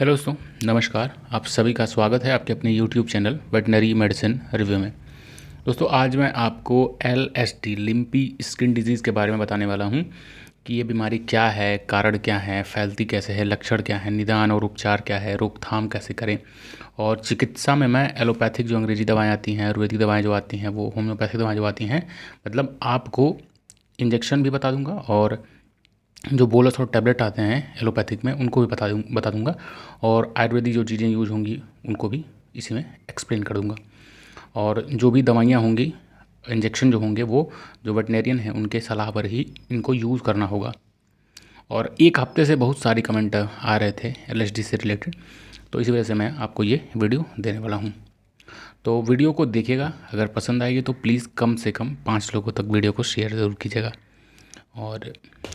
hello दोस्तों नमस्कार आप सभी का स्वागत है आपके अपने YouTube channel veterinary medicine review में दोस्तों आज मैं आपको L S D lumpy skin disease के बारे में बताने वाला हूँ कि ये बीमारी क्या है कारण क्या है फैलती कैसे है लक्षण क्या है निदान और उपचार क्या है रोकथाम कैसे करें और चिकित्सा में मैं एलोपैथिक जो अंग्रेजी दवाएँ आती हैं आयुर्वेदिक दवाएँ जो आती हैं वो होम्योपैथिक दवाएँ जो आती हैं मतलब आपको इंजेक्शन भी बता दूँगा और जो बोलस और टैबलेट आते हैं एलोपैथिक में उनको भी बता दूँ बता दूँगा और आयुर्वेदिक जो चीज़ें यूज होंगी उनको भी इसी में एक्सप्लेन कर दूँगा और जो भी दवाइयाँ होंगी इंजेक्शन जो होंगे वो जो वेटनेरियन हैं उनके सलाह पर ही इनको यूज़ करना होगा और एक हफ्ते से बहुत सारी कमेंट आ रहे थे एल से रिलेटेड तो इसी वजह से मैं आपको ये वीडियो देने वाला हूँ तो वीडियो को देखिएगा अगर पसंद आएगी तो प्लीज़ कम से कम पाँच लोगों तक वीडियो को शेयर ज़रूर कीजिएगा और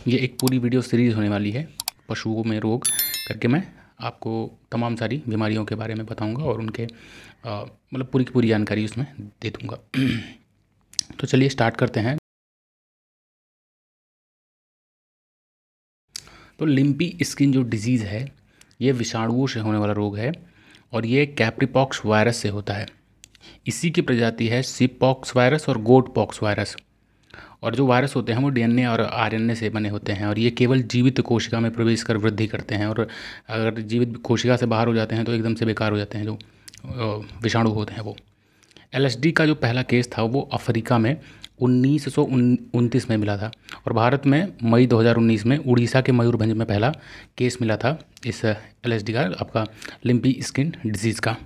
ये एक पूरी वीडियो सीरीज़ होने वाली है पशुओं में रोग करके मैं आपको तमाम सारी बीमारियों के बारे में बताऊंगा और उनके मतलब पूरी की पूरी जानकारी उसमें दे दूंगा तो चलिए स्टार्ट करते हैं तो लिम्पी स्किन जो डिजीज़ है ये विषाणुओं से होने वाला रोग है और ये कैप्रीपॉक्स वायरस से होता है इसी की प्रजाति है सिप पॉक्स वायरस और गोट पॉक्स वायरस और जो वायरस होते हैं वो डीएनए और आरएनए से बने होते हैं और ये केवल जीवित कोशिका में प्रवेश कर वृद्धि करते हैं और अगर जीवित कोशिका से बाहर हो जाते हैं तो एकदम से बेकार हो जाते हैं जो विषाणु होते हैं वो एल का जो पहला केस था वो अफ्रीका में उन्नीस में मिला था और भारत में मई 2019 में उड़ीसा के मयूरभंज में पहला केस मिला था इस एल का आपका लिम्पी स्किन डिजीज़ का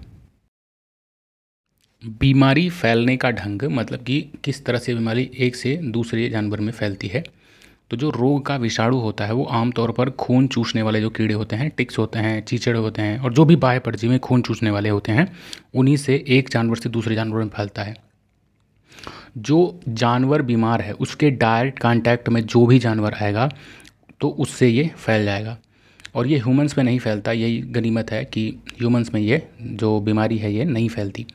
बीमारी फैलने का ढंग मतलब कि किस तरह से बीमारी एक से दूसरे जानवर में फैलती है तो जो रोग का विषाणु होता है वो आमतौर पर खून चूसने वाले जो कीड़े होते हैं टिक्स होते हैं चीचड़ होते हैं और जो भी बाह्य में खून चूसने वाले होते हैं उन्हीं से एक जानवर से दूसरे जानवर में फैलता है जो जानवर बीमार है उसके डायरेक्ट कांटेक्ट में जो भी जानवर आएगा तो उससे ये फैल जाएगा और ये ह्यूमंस में नहीं फैलता यही गनीमत है कि ह्यूमंस में ये जो बीमारी है ये नहीं फैलती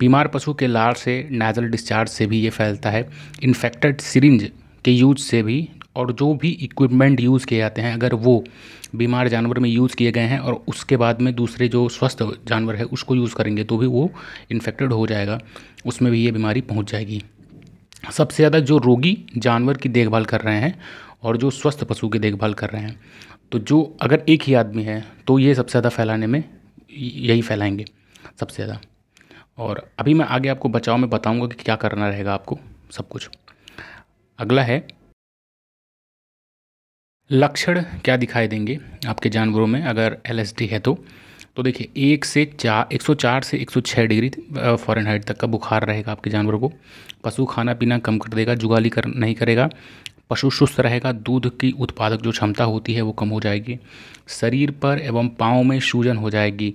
बीमार पशु के लार से नेजल डिस्चार्ज से भी ये फैलता है इन्फेक्टेड सिरिंज के यूज से भी और जो भी इक्विपमेंट यूज़ किए जाते हैं अगर वो बीमार जानवर में यूज़ किए गए हैं और उसके बाद में दूसरे जो स्वस्थ जानवर है उसको यूज़ करेंगे तो भी वो इन्फेक्टेड हो जाएगा उसमें भी ये बीमारी पहुंच जाएगी सबसे ज़्यादा जो रोगी जानवर की देखभाल कर रहे हैं और जो स्वस्थ पशु की देखभाल कर रहे हैं तो जो अगर एक ही आदमी है तो ये सबसे ज़्यादा फैलाने में यही फैलाएंगे सबसे ज़्यादा और अभी मैं आगे आपको बचाव में बताऊंगा कि क्या करना रहेगा आपको सब कुछ अगला है लक्षण क्या दिखाई देंगे आपके जानवरों में अगर एल है तो तो देखिए एक से चार एक सौ चार से एक सौ छः डिग्री फॉरन तक का बुखार रहेगा आपके जानवरों को पशु खाना पीना कम कर देगा जुगाली कर नहीं करेगा पशु सुस्त रहेगा दूध की उत्पादक जो क्षमता होती है वो कम हो जाएगी शरीर पर एवं पाँव में सूजन हो जाएगी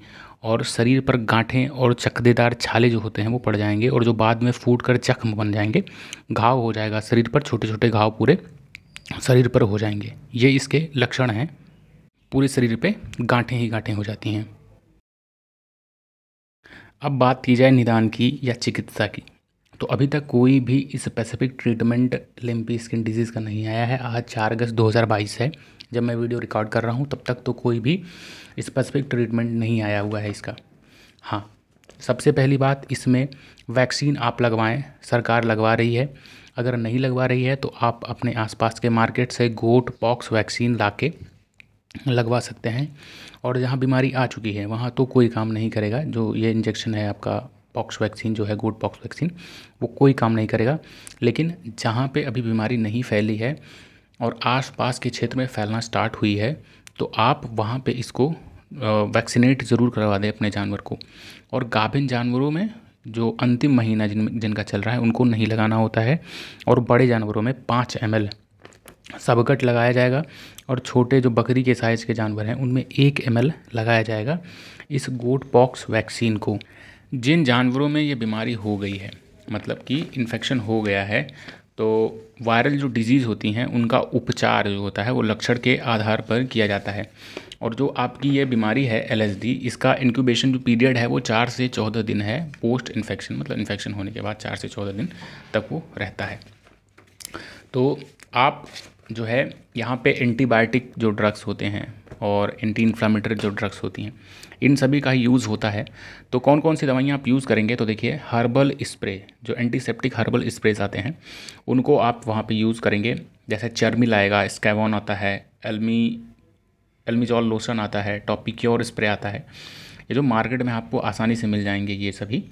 और शरीर पर गांठें और चकदेदार छाले जो होते हैं वो पड़ जाएंगे और जो बाद में फूट कर जख्म बन जाएंगे घाव हो जाएगा शरीर पर छोटे छोटे घाव पूरे शरीर पर हो जाएंगे ये इसके लक्षण हैं पूरे शरीर पे गांठें ही गांठें हो जाती हैं अब बात की जाए निदान की या चिकित्सा की तो अभी तक कोई भी specific treatment lumpy skin disease का नहीं आया है आज चार अगस्त 2022 है जब मैं वीडियो रिकॉर्ड कर रहा हूँ तब तक तो कोई भी स्पेसिफिक ट्रीटमेंट नहीं आया हुआ है इसका हाँ सबसे पहली बात इसमें वैक्सीन आप लगवाएं सरकार लगवा रही है अगर नहीं लगवा रही है तो आप अपने आसपास के मार्केट से गोट पॉक्स वैक्सीन ला के लगवा सकते हैं और जहाँ बीमारी आ चुकी है वहाँ तो कोई काम नहीं करेगा जो ये इंजेक्शन है आपका पॉक्स वैक्सीन जो है गुड पॉक्स वैक्सीन वो कोई काम नहीं करेगा लेकिन जहाँ पे अभी बीमारी नहीं फैली है और आसपास के क्षेत्र में फैलना स्टार्ट हुई है तो आप वहाँ पे इसको वैक्सीनेट ज़रूर करवा दें अपने जानवर को और गाभिन जानवरों में जो अंतिम महीना जिन जिनका चल रहा है उनको नहीं लगाना होता है और बड़े जानवरों में पाँच एम एल सबकट लगाया जाएगा और छोटे जो बकरी के साइज़ के जानवर हैं उनमें एक एम लगाया जाएगा इस गोट पॉक्स वैक्सीन को जिन जानवरों में ये बीमारी हो गई है मतलब कि इन्फेक्शन हो गया है तो वायरल जो डिजीज़ होती हैं उनका उपचार जो होता है वो लक्षण के आधार पर किया जाता है और जो आपकी ये बीमारी है एल इसका इनक्यूबेशन जो पीरियड है वो चार से चौदह दिन है पोस्ट इन्फेक्शन मतलब इन्फेक्शन होने के बाद चार से चौदह दिन तक वो रहता है तो आप जो है यहाँ पे एंटीबायोटिक जो ड्रग्स होते हैं और एंटी इन्फ्लामेटरी जो ड्रग्स होती हैं इन सभी का ही यूज़ होता है तो कौन कौन सी दवाइयाँ आप यूज़ करेंगे तो देखिए हर्बल स्प्रे जो एंटीसेप्टिक हर्बल स्प्रेज आते हैं उनको आप वहाँ पे यूज़ करेंगे जैसे चर्मिल आएगा स्कैवन आता है एलमी एलमीजॉल लोशन आता है टॉपिक्योर स्प्रे आता है ये जो मार्केट में आपको आसानी से मिल जाएंगे ये सभी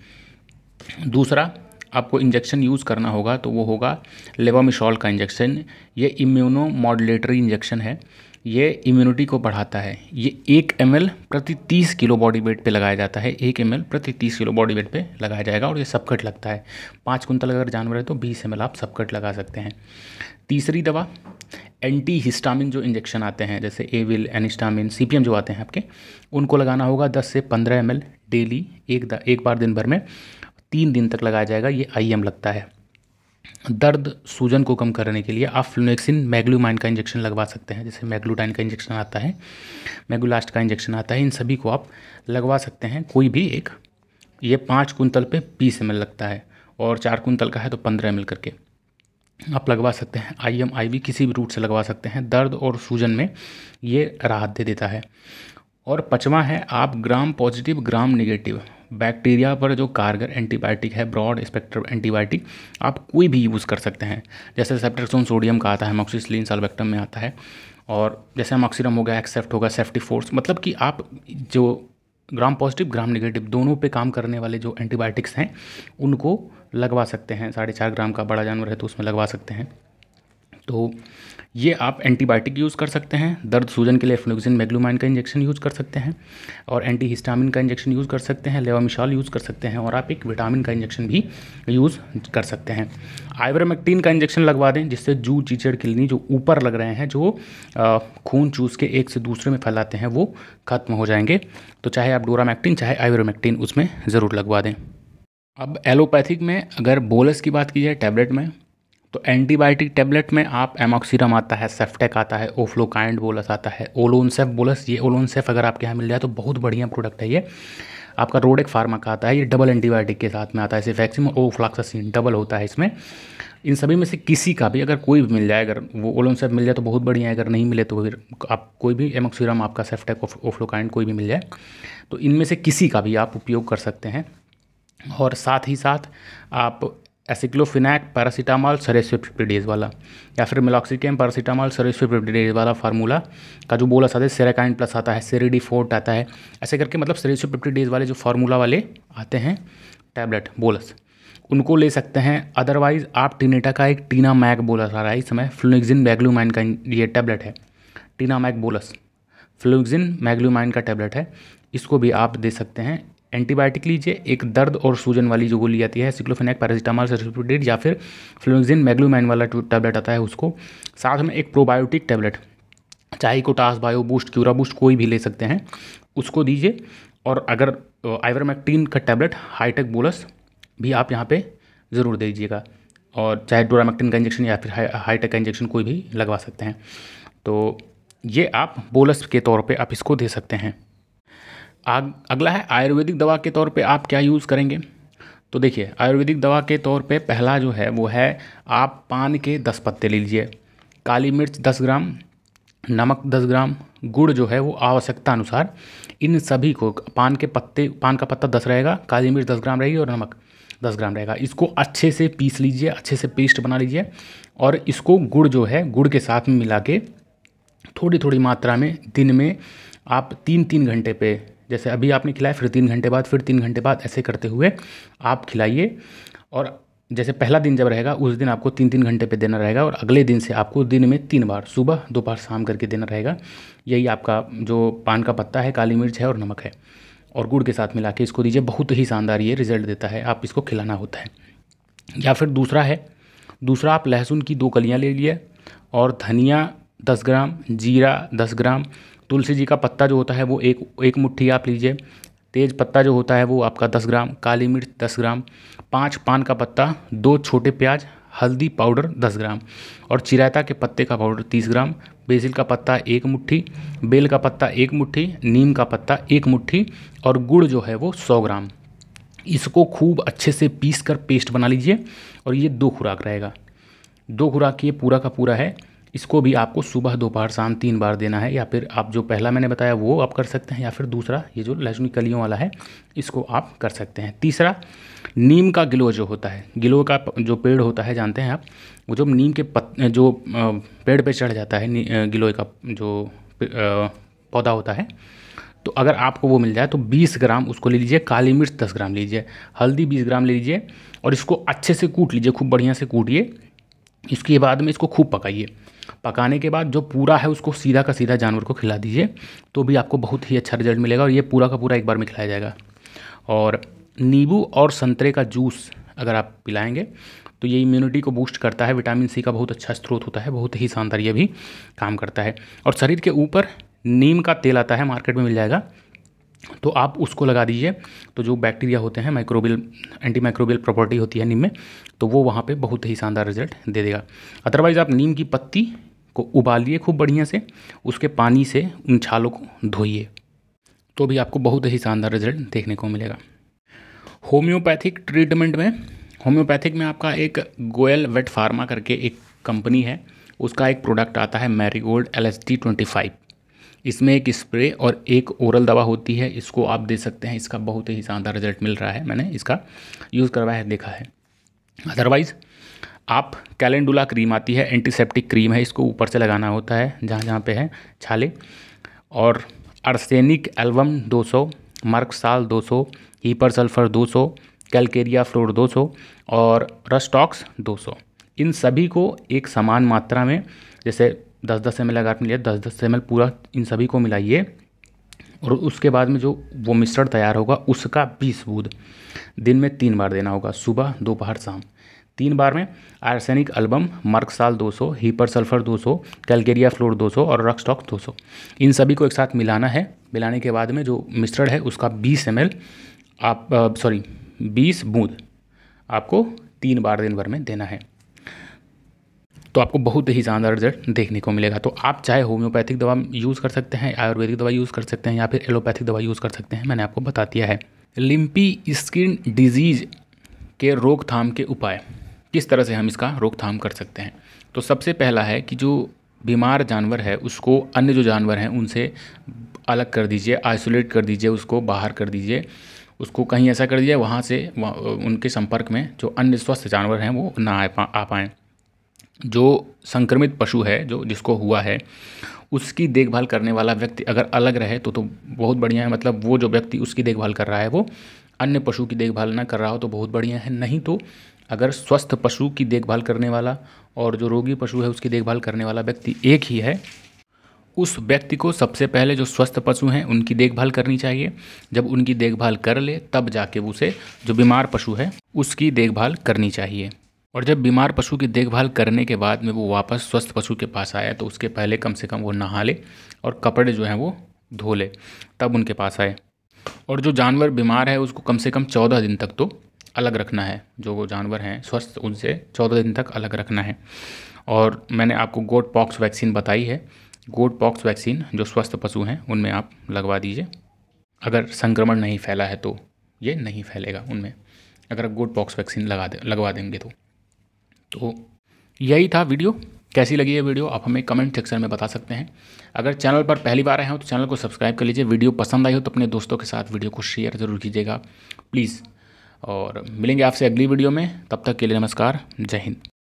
दूसरा आपको इंजेक्शन यूज़ करना होगा तो वो होगा लेवामिशॉल का इंजेक्शन ये इम्यूनो मॉडलेटरी इंजेक्शन है ये इम्यूनिटी को बढ़ाता है ये एक एम प्रति तीस किलो बॉडी वेट पे लगाया जाता है एक एम प्रति तीस किलो बॉडी वेट पे लगाया जाएगा और ये सबकट लगता है पाँच कुंतल अगर जानवर है तो बीस एम आप सबकट लगा सकते हैं तीसरी दवा एंटी हिस्टामिन जो इंजेक्शन आते हैं जैसे एविल एनिस्टामिन सी जो आते हैं आपके उनको लगाना होगा दस से पंद्रह एम डेली एक एक बार दिन भर में तीन दिन तक लगाया जाएगा ये आई लगता है दर्द सूजन को कम करने के लिए आप फ्लोनेक्सिन मैग्लूमाइन का इंजेक्शन लगवा सकते हैं जैसे मैग्लूटाइन का इंजेक्शन आता है मैगुलास्ट का इंजेक्शन आता है इन सभी को आप लगवा सकते हैं कोई भी एक ये पाँच कुंतल पे बीस एम लगता है और चार कुंतल का है तो पंद्रह एम करके आप लगवा सकते हैं आई एम आई वी किसी भी रूट से लगवा सकते हैं दर्द और सूजन में ये राहत दे देता है और पचवा है आप gram positive gram negative bacteria पर जो कारगर एंटीबायोटिक है ब्रॉड स्पेक्ट्रम एंटीबायोटिक आप कोई भी यूज़ कर सकते हैं जैसे सेप्टेक्सोन सोडियम का आता है मॉक्सिसलिन सल्बेक्टम में आता है और जैसे मॉक्सीरम होगा एक्सेप्ट होगा सेफ्टी फोर्स मतलब कि आप जो ग्राम पॉजिटिव ग्राम निगेटिव दोनों पे काम करने वाले जो एंटीबायोटिक्स हैं उनको लगवा सकते हैं साढ़े चार ग्राम का बड़ा जानवर है तो उसमें लगवा सकते हैं तो ये आप एंटीबायोटिक यूज़ कर सकते हैं दर्द सूजन के लिए फ्लोक्सिन मेग्लूमाइन का इंजेक्शन यूज़ कर सकते हैं और एंटी हिस्टामिन का इंजेक्शन यूज़ कर सकते हैं लेवामिशाल यूज़ कर सकते हैं और आप एक विटामिन का इंजेक्शन भी यूज़ कर सकते हैं आइवरमेक्टीन का इंजेक्शन लगवा दें जिससे जू चीचड़ किलनी जो ऊपर लग रहे हैं जो खून चूस के एक से दूसरे में फैलाते हैं वो खत्म हो जाएंगे तो चाहे आप डोरामैक्टिन चाहे आइवरमेक्टिन उसमें ज़रूर लगवा दें अब एलोपैथिक में अगर बोलस की बात की जाए टैबलेट में तो एंटीबायोटिक टैबलेट में आप एमोक्सीरम आता है सेफ्टेक आता है ओफ्लोकाइंड बोलस आता है ओलोनसेफ बोलस ये ओलोनसेफ अगर आपके यहाँ मिल जाए तो बहुत बढ़िया प्रोडक्ट है ये आपका रोडेक फार्मा का आता है ये डबल एंटीबायोटिक के साथ में आता है सिफेक्सिम और ओफ्लाक्सासिन डबल होता है इसमें इन सभी में से किसी का भी अगर कोई भी मिल जाए अगर वो ओलोन सेफ मिल जाए तो बहुत बढ़िया है अगर नहीं मिले तो फिर आप कोई भी एमोक्सीरम आपका सेफ्टेक ओफ्लोकाइंड कोई भी मिल जाए तो इनमें से किसी का भी आप उपयोग कर सकते हैं और साथ ही साथ आप एसिक्लोफिनैक पैरासीटामॉल सरेस फिफ्टी डेज वाला या फिर मिलॉक्सिकम पैरासीटामॉल सरेस फिफ्टी डेज वाला फार्मूला का जो बोला आता है सेराकाइन प्लस आता है सेरेडी फोर्ट आता है ऐसे करके मतलब सरेस फिफ्टी डेज वाले जो फार्मूला वाले आते हैं टैबलेट बोलस उनको ले सकते हैं अदरवाइज आप टीनेटा का एक टीना मैक बोलस आ रहा है इस समय फ्लुनिक्जिन मैग्लूमाइन का ये टैबलेट है टीना मैक बोलस फ्लुक्जिन मैग्लूमाइन का टैबलेट है इसको भी आप दे सकते हैं एंटीबायोटिक लीजिए एक दर्द और सूजन वाली जो गोली आती है सिक्लोफेनेक पैरासिटामॉल सर्टिफिडेट या फिर फ्लोजिन मैग्लोमैन वाला टैबलेट आता है उसको साथ में एक प्रोबायोटिक टैबलेट चाहे कोटास बायो बूस्ट क्यूरा बूस्ट कोई भी ले सकते हैं उसको दीजिए और अगर आइवरमेक्टीन का टैबलेट हाईटेक बोलस भी आप यहाँ पर ज़रूर दे दीजिएगा और चाहे डोरामेक्टिन का इंजेक्शन या फिर हाईटेक का इंजेक्शन कोई भी लगवा सकते हैं तो ये आप बोलस के तौर पे आप इसको दे सकते हैं आग अगला है आयुर्वेदिक दवा के तौर पे आप क्या यूज़ करेंगे तो देखिए आयुर्वेदिक दवा के तौर पे पहला जो है वो है आप पान के दस पत्ते ले लीजिए काली मिर्च दस ग्राम नमक दस ग्राम गुड़ जो है वो आवश्यकता अनुसार इन सभी को पान के पत्ते पान का पत्ता दस रहेगा काली मिर्च दस ग्राम रहेगी और नमक दस ग्राम रहेगा इसको अच्छे से पीस लीजिए अच्छे से पेस्ट बना लीजिए और इसको गुड़ जो है गुड़ के साथ में मिला के थोड़ी थोड़ी मात्रा में दिन में आप तीन तीन घंटे पे जैसे अभी आपने खिलाया फिर तीन घंटे बाद फिर तीन घंटे बाद ऐसे करते हुए आप खिलाइए और जैसे पहला दिन जब रहेगा उस दिन आपको तीन तीन घंटे पे देना रहेगा और अगले दिन से आपको दिन में तीन बार सुबह दोपहर शाम करके देना रहेगा यही आपका जो पान का पत्ता है काली मिर्च है और नमक है और गुड़ के साथ मिला के इसको दीजिए बहुत ही शानदार ये रिजल्ट देता है आप इसको खिलाना होता है या फिर दूसरा है दूसरा आप लहसुन की दो कलियाँ ले लिए और धनिया दस ग्राम जीरा दस ग्राम तुलसी जी का पत्ता जो होता है वो एक एक मुट्ठी आप लीजिए तेज पत्ता जो होता है वो आपका दस ग्राम काली मिर्च दस ग्राम पाँच पान का पत्ता दो छोटे प्याज हल्दी पाउडर दस ग्राम और चिरायता के पत्ते का पाउडर तीस ग्राम बेसिल का पत्ता एक मुट्ठी बेल का पत्ता एक मुट्ठी नीम का पत्ता एक मुट्ठी और गुड़ जो है वो सौ ग्राम इसको खूब अच्छे से पीस कर पेस्ट बना लीजिए और ये दो खुराक रहेगा दो खुराक ये पूरा का पूरा है इसको भी आपको सुबह दोपहर शाम तीन बार देना है या फिर आप जो पहला मैंने बताया वो आप कर सकते हैं या फिर दूसरा ये जो लहसुन कलियों वाला है इसको आप कर सकते हैं तीसरा नीम का गिलो जो होता है गिलो का जो पेड़ होता है जानते हैं आप वो जो नीम के पत जो पेड़ पे चढ़ जाता है गिलोय का जो पौधा होता है तो अगर आपको वो मिल जाए तो 20 ग्राम उसको ले लीजिए काली मिर्च 10 ग्राम लीजिए हल्दी 20 ग्राम ले लीजिए और इसको अच्छे से कूट लीजिए खूब बढ़िया से कूटिए इसके बाद में इसको खूब पकाइए पकाने के बाद जो पूरा है उसको सीधा का सीधा जानवर को खिला दीजिए तो भी आपको बहुत ही अच्छा रिजल्ट मिलेगा और ये पूरा का पूरा एक बार में खिलाया जाएगा और नींबू और संतरे का जूस अगर आप पिलाएंगे तो ये इम्यूनिटी को बूस्ट करता है विटामिन सी का बहुत अच्छा स्रोत होता है बहुत ही शानदार ये भी काम करता है और शरीर के ऊपर नीम का तेल आता है मार्केट में मिल जाएगा तो आप उसको लगा दीजिए तो जो बैक्टीरिया होते हैं माइक्रोबियल एंटी माइक्रोबियल प्रॉपर्टी होती है नीम में तो वो वहाँ पे बहुत ही शानदार रिजल्ट दे देगा अदरवाइज़ आप नीम की पत्ती को उबालिए खूब बढ़िया से उसके पानी से उन छालों को धोइए तो भी आपको बहुत ही शानदार रिजल्ट देखने को मिलेगा होम्योपैथिक ट्रीटमेंट में होम्योपैथिक में आपका एक गोयल वेट फार्मा करके एक कंपनी है उसका एक प्रोडक्ट आता है marigold L S D twenty five इसमें एक स्प्रे और एक ओरल दवा होती है इसको आप दे सकते हैं इसका बहुत ही शानदार रिजल्ट मिल रहा है मैंने इसका यूज़ करवाया है देखा है अदरवाइज़ आप कैलेंडुला क्रीम आती है एंटीसेप्टिक क्रीम है इसको ऊपर से लगाना होता है जहाँ जहाँ पे है छाले और अर्सेनिक एल्बम 200 मर्कसाल सौ हीपर सल्फर 200 कैलकेरिया फ्लोर 200 और रस्टॉक्स 200 इन सभी को एक समान मात्रा में जैसे 10 10 एम एल अगर आपने लिया दस दस एम पूरा इन सभी को मिलाइए और उसके बाद में जो वो मिश्रण तैयार होगा उसका बीस बूद दिन में तीन बार देना होगा सुबह दोपहर शाम तीन बार में arsenic album Merc sol 200 hepar sulphur 200 calcarea fluor 200 और दो 200 इन सभी को एक साथ मिलाना है मिलाने के बाद में जो मिश्रण है उसका 20 एम आप सॉरी 20 बूंद आपको तीन बार दिन भर में देना है तो आपको बहुत ही ज़्यादा रिजल्ट देखने को मिलेगा तो आप चाहे होम्योपैथिक दवा यूज़ कर सकते हैं आयुर्वेदिक दवा यूज़ कर सकते हैं या फिर एलोपैथिक दवा यूज़ कर सकते हैं मैंने आपको बता दिया है लिम्पी स्किन डिजीज़ के रोकथाम के उपाय किस तरह से हम इसका रोकथाम कर सकते हैं तो सबसे पहला है कि जो बीमार जानवर है उसको अन्य जो जानवर हैं उनसे अलग कर दीजिए आइसोलेट कर दीजिए उसको बाहर कर दीजिए उसको कहीं ऐसा कर दिया वहाँ से उनके संपर्क में जो अन्य स्वस्थ जानवर हैं वो ना आ पा आ पाएँ जो संक्रमित पशु है जो जिसको हुआ है उसकी देखभाल करने वाला व्यक्ति अगर अलग रहे तो तो बहुत बढ़िया है मतलब वो जो व्यक्ति उसकी देखभाल कर रहा है वो अन्य पशु की देखभाल ना कर रहा हो तो बहुत बढ़िया है नहीं तो अगर स्वस्थ पशु की देखभाल करने वाला और जो रोगी पशु है उसकी देखभाल करने वाला व्यक्ति एक ही है उस व्यक्ति को सबसे पहले जो स्वस्थ पशु हैं उनकी देखभाल करनी चाहिए जब उनकी देखभाल कर ले तब जाके उसे जो बीमार पशु है उसकी देखभाल करनी चाहिए और जब बीमार पशु की देखभाल करने के बाद में वो वापस स्वस्थ पशु के पास आया तो उसके पहले कम से कम वो नहा ले और कपड़े जो हैं वो धो ले तब उनके पास आए और जो जानवर बीमार है उसको कम से कम चौदह दिन तक तो अलग रखना है जो जानवर हैं स्वस्थ उनसे चौदह दिन तक अलग रखना है और मैंने आपको गोट पॉक्स वैक्सीन बताई है गोट पॉक्स वैक्सीन जो स्वस्थ पशु हैं उनमें आप लगवा दीजिए अगर संक्रमण नहीं फैला है तो ये नहीं फैलेगा उनमें अगर आप गोट पॉक्स वैक्सीन लगा दे लगवा देंगे तो तो यही था वीडियो कैसी लगी ये वीडियो आप हमें कमेंट सेक्शन में बता सकते हैं अगर चैनल पर पहली बार आए हो तो चैनल को सब्सक्राइब कर लीजिए वीडियो पसंद आई हो तो अपने दोस्तों के साथ वीडियो को शेयर ज़रूर कीजिएगा प्लीज़ और मिलेंगे आपसे अगली वीडियो में तब तक के लिए नमस्कार जय हिंद